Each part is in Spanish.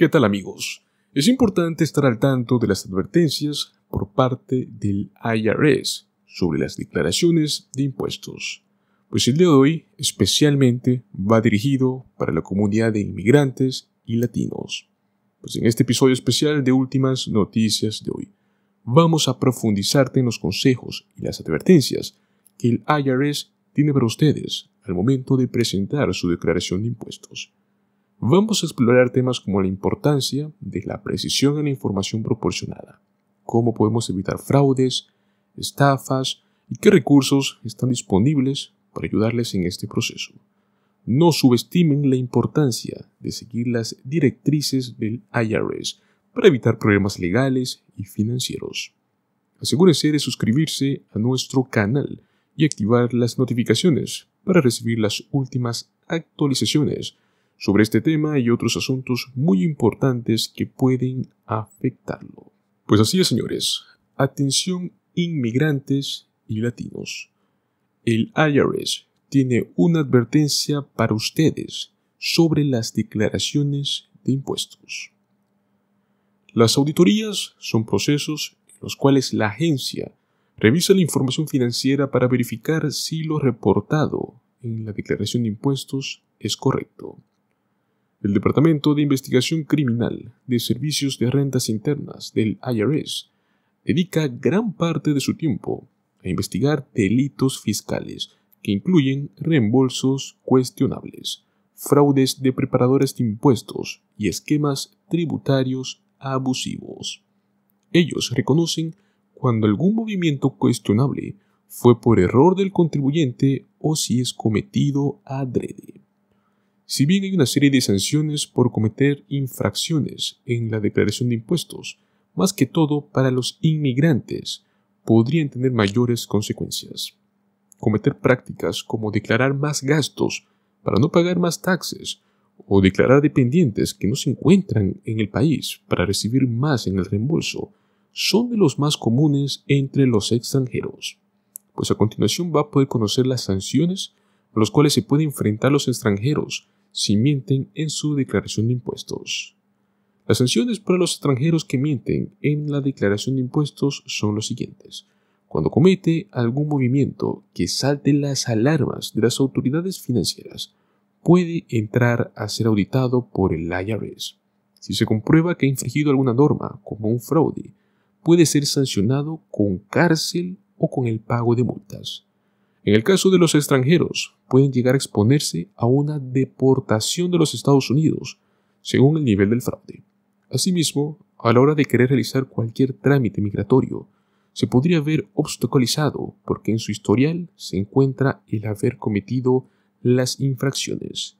¿Qué tal amigos? Es importante estar al tanto de las advertencias por parte del IRS sobre las declaraciones de impuestos, pues el día de hoy especialmente va dirigido para la comunidad de inmigrantes y latinos. Pues en este episodio especial de Últimas Noticias de hoy, vamos a profundizarte en los consejos y las advertencias que el IRS tiene para ustedes al momento de presentar su declaración de impuestos. Vamos a explorar temas como la importancia de la precisión en la información proporcionada, cómo podemos evitar fraudes, estafas y qué recursos están disponibles para ayudarles en este proceso. No subestimen la importancia de seguir las directrices del IRS para evitar problemas legales y financieros. Asegúrese de suscribirse a nuestro canal y activar las notificaciones para recibir las últimas actualizaciones sobre este tema y otros asuntos muy importantes que pueden afectarlo. Pues así es, señores. Atención inmigrantes y latinos. El IRS tiene una advertencia para ustedes sobre las declaraciones de impuestos. Las auditorías son procesos en los cuales la agencia revisa la información financiera para verificar si lo reportado en la declaración de impuestos es correcto. El Departamento de Investigación Criminal de Servicios de Rentas Internas del IRS dedica gran parte de su tiempo a investigar delitos fiscales que incluyen reembolsos cuestionables, fraudes de preparadores de impuestos y esquemas tributarios abusivos. Ellos reconocen cuando algún movimiento cuestionable fue por error del contribuyente o si es cometido adrede. Si bien hay una serie de sanciones por cometer infracciones en la declaración de impuestos, más que todo para los inmigrantes, podrían tener mayores consecuencias. Cometer prácticas como declarar más gastos para no pagar más taxes o declarar dependientes que no se encuentran en el país para recibir más en el reembolso son de los más comunes entre los extranjeros. Pues a continuación va a poder conocer las sanciones a las cuales se puede enfrentar los extranjeros si mienten en su declaración de impuestos. Las sanciones para los extranjeros que mienten en la declaración de impuestos son los siguientes. Cuando comete algún movimiento que salte las alarmas de las autoridades financieras, puede entrar a ser auditado por el IRS. Si se comprueba que ha infringido alguna norma, como un fraude, puede ser sancionado con cárcel o con el pago de multas. En el caso de los extranjeros, pueden llegar a exponerse a una deportación de los Estados Unidos, según el nivel del fraude. Asimismo, a la hora de querer realizar cualquier trámite migratorio, se podría ver obstaculizado porque en su historial se encuentra el haber cometido las infracciones.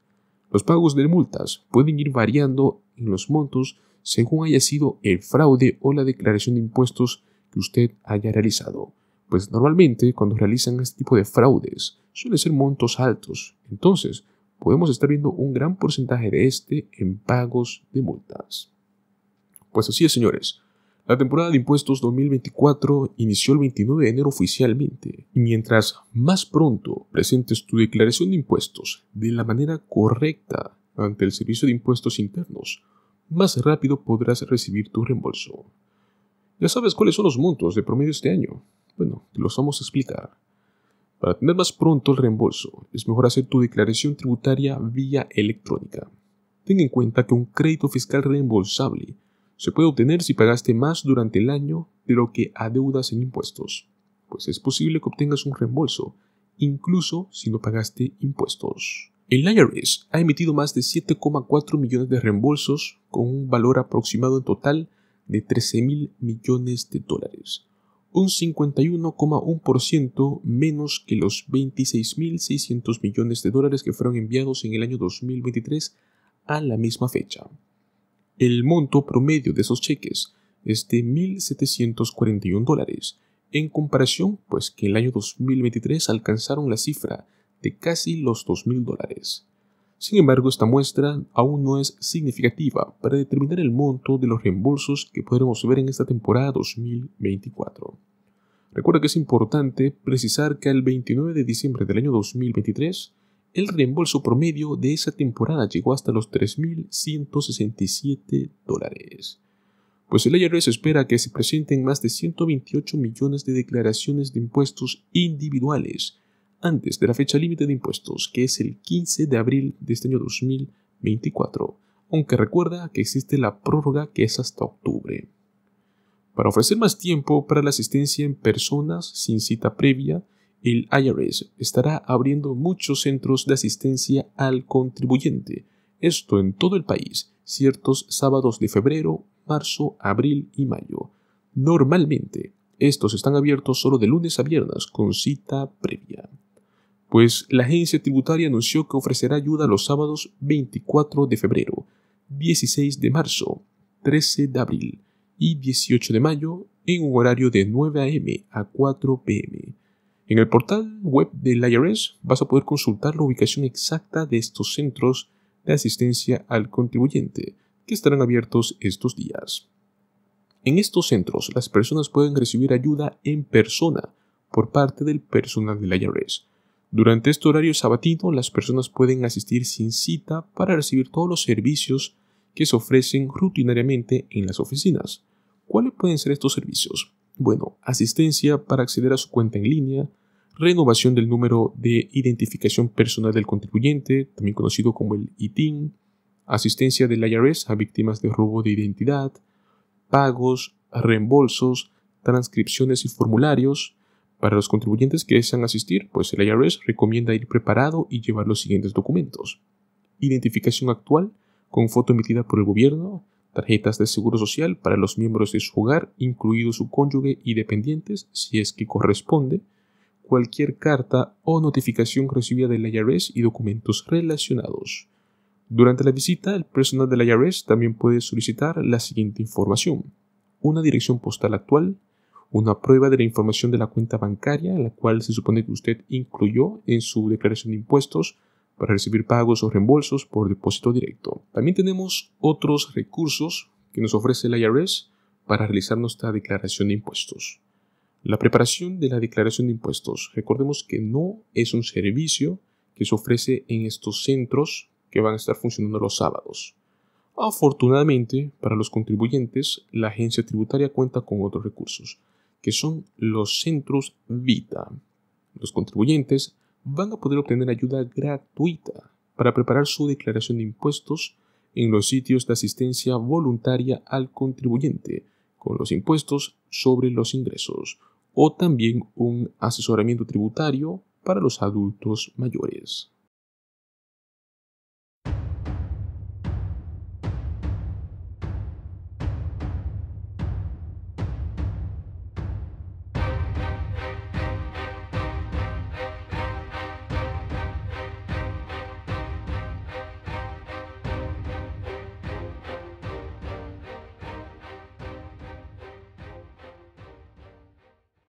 Los pagos de multas pueden ir variando en los montos según haya sido el fraude o la declaración de impuestos que usted haya realizado pues normalmente cuando realizan este tipo de fraudes suelen ser montos altos. Entonces, podemos estar viendo un gran porcentaje de este en pagos de multas. Pues así es, señores. La temporada de impuestos 2024 inició el 29 de enero oficialmente, y mientras más pronto presentes tu declaración de impuestos de la manera correcta ante el Servicio de Impuestos Internos, más rápido podrás recibir tu reembolso. Ya sabes cuáles son los montos de promedio este año bueno, te los vamos a explicar. Para tener más pronto el reembolso, es mejor hacer tu declaración tributaria vía electrónica. Tenga en cuenta que un crédito fiscal reembolsable se puede obtener si pagaste más durante el año de lo que adeudas en impuestos, pues es posible que obtengas un reembolso, incluso si no pagaste impuestos. El IRS ha emitido más de 7,4 millones de reembolsos con un valor aproximado en total de 13 mil millones de dólares un 51,1% menos que los 26.600 millones de dólares que fueron enviados en el año 2023 a la misma fecha. El monto promedio de esos cheques es de 1.741 dólares, en comparación pues que el año 2023 alcanzaron la cifra de casi los 2.000 dólares. Sin embargo, esta muestra aún no es significativa para determinar el monto de los reembolsos que podremos ver en esta temporada 2024. Recuerda que es importante precisar que el 29 de diciembre del año 2023, el reembolso promedio de esa temporada llegó hasta los 3.167 dólares. Pues el IRS espera que se presenten más de 128 millones de declaraciones de impuestos individuales antes de la fecha límite de impuestos, que es el 15 de abril de este año 2024, aunque recuerda que existe la prórroga que es hasta octubre. Para ofrecer más tiempo para la asistencia en personas sin cita previa, el IRS estará abriendo muchos centros de asistencia al contribuyente, esto en todo el país, ciertos sábados de febrero, marzo, abril y mayo. Normalmente, estos están abiertos solo de lunes a viernes con cita previa pues la agencia tributaria anunció que ofrecerá ayuda los sábados 24 de febrero, 16 de marzo, 13 de abril y 18 de mayo en un horario de 9 a.m. a 4 p.m. En el portal web del IRS vas a poder consultar la ubicación exacta de estos centros de asistencia al contribuyente que estarán abiertos estos días. En estos centros las personas pueden recibir ayuda en persona por parte del personal del IRS durante este horario sabatino, las personas pueden asistir sin cita para recibir todos los servicios que se ofrecen rutinariamente en las oficinas. ¿Cuáles pueden ser estos servicios? Bueno, asistencia para acceder a su cuenta en línea, renovación del número de identificación personal del contribuyente, también conocido como el ITIN, asistencia del IRS a víctimas de robo de identidad, pagos, reembolsos, transcripciones y formularios, para los contribuyentes que desean asistir, pues el IRS recomienda ir preparado y llevar los siguientes documentos. Identificación actual con foto emitida por el gobierno, tarjetas de seguro social para los miembros de su hogar, incluido su cónyuge y dependientes, si es que corresponde, cualquier carta o notificación recibida del IRS y documentos relacionados. Durante la visita, el personal del IRS también puede solicitar la siguiente información. Una dirección postal actual, una prueba de la información de la cuenta bancaria, la cual se supone que usted incluyó en su declaración de impuestos para recibir pagos o reembolsos por depósito directo. También tenemos otros recursos que nos ofrece el IRS para realizar nuestra declaración de impuestos. La preparación de la declaración de impuestos. Recordemos que no es un servicio que se ofrece en estos centros que van a estar funcionando los sábados. Afortunadamente, para los contribuyentes, la agencia tributaria cuenta con otros recursos que son los centros Vita. Los contribuyentes van a poder obtener ayuda gratuita para preparar su declaración de impuestos en los sitios de asistencia voluntaria al contribuyente con los impuestos sobre los ingresos o también un asesoramiento tributario para los adultos mayores.